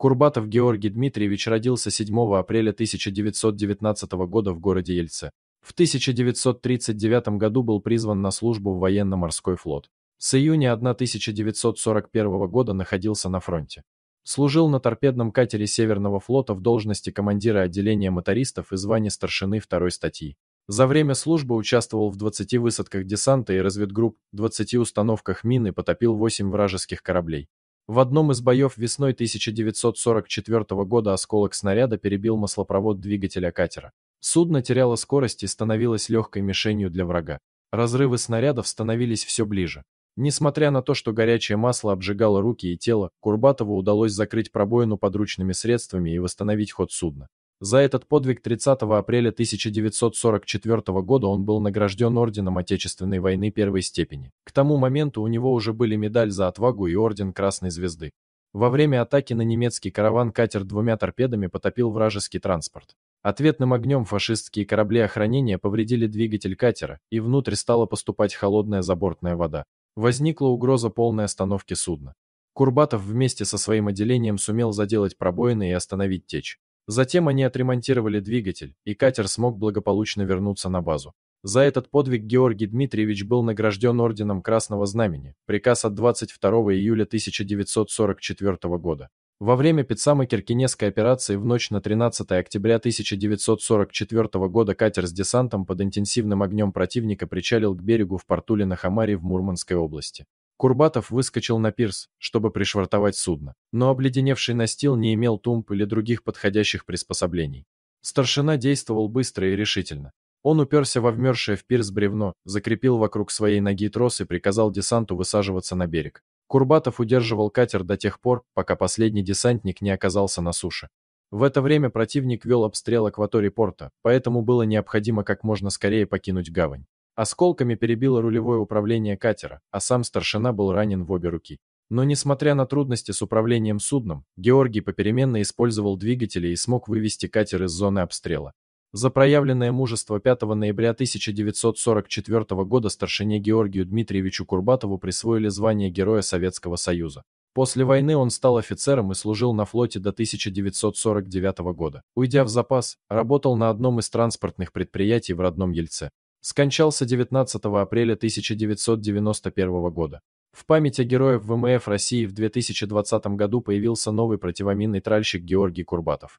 Курбатов Георгий Дмитриевич родился 7 апреля 1919 года в городе Ельце. В 1939 году был призван на службу в военно-морской флот. С июня 1941 года находился на фронте. Служил на торпедном катере Северного флота в должности командира отделения мотористов и звании старшины второй статьи. За время службы участвовал в 20 высадках десанта и разведгрупп, 20 установках мин и потопил 8 вражеских кораблей. В одном из боев весной 1944 года осколок снаряда перебил маслопровод двигателя катера. Судно теряло скорость и становилось легкой мишенью для врага. Разрывы снарядов становились все ближе. Несмотря на то, что горячее масло обжигало руки и тело, Курбатову удалось закрыть пробоину подручными средствами и восстановить ход судна. За этот подвиг 30 апреля 1944 года он был награжден Орденом Отечественной войны первой степени. К тому моменту у него уже были медаль за отвагу и Орден Красной Звезды. Во время атаки на немецкий караван катер двумя торпедами потопил вражеский транспорт. Ответным огнем фашистские корабли охранения повредили двигатель катера, и внутрь стала поступать холодная забортная вода. Возникла угроза полной остановки судна. Курбатов вместе со своим отделением сумел заделать пробоины и остановить течь. Затем они отремонтировали двигатель, и катер смог благополучно вернуться на базу. За этот подвиг Георгий Дмитриевич был награжден орденом Красного Знамени, приказ от 22 июля 1944 года. Во время Пиццама-Киркинесской операции в ночь на 13 октября 1944 года катер с десантом под интенсивным огнем противника причалил к берегу в порту Ленахамари в Мурманской области. Курбатов выскочил на пирс, чтобы пришвартовать судно, но обледеневший настил не имел тумб или других подходящих приспособлений. Старшина действовал быстро и решительно. Он уперся во вмершее в пирс бревно, закрепил вокруг своей ноги трос и приказал десанту высаживаться на берег. Курбатов удерживал катер до тех пор, пока последний десантник не оказался на суше. В это время противник вел обстрел акватории порта, поэтому было необходимо как можно скорее покинуть гавань. Осколками перебило рулевое управление катера, а сам старшина был ранен в обе руки. Но несмотря на трудности с управлением судном, Георгий попеременно использовал двигатели и смог вывести катер из зоны обстрела. За проявленное мужество 5 ноября 1944 года старшине Георгию Дмитриевичу Курбатову присвоили звание Героя Советского Союза. После войны он стал офицером и служил на флоте до 1949 года. Уйдя в запас, работал на одном из транспортных предприятий в родном Ельце. Скончался 19 апреля 1991 года. В память о героях ВМФ России в 2020 году появился новый противоминный тральщик Георгий Курбатов.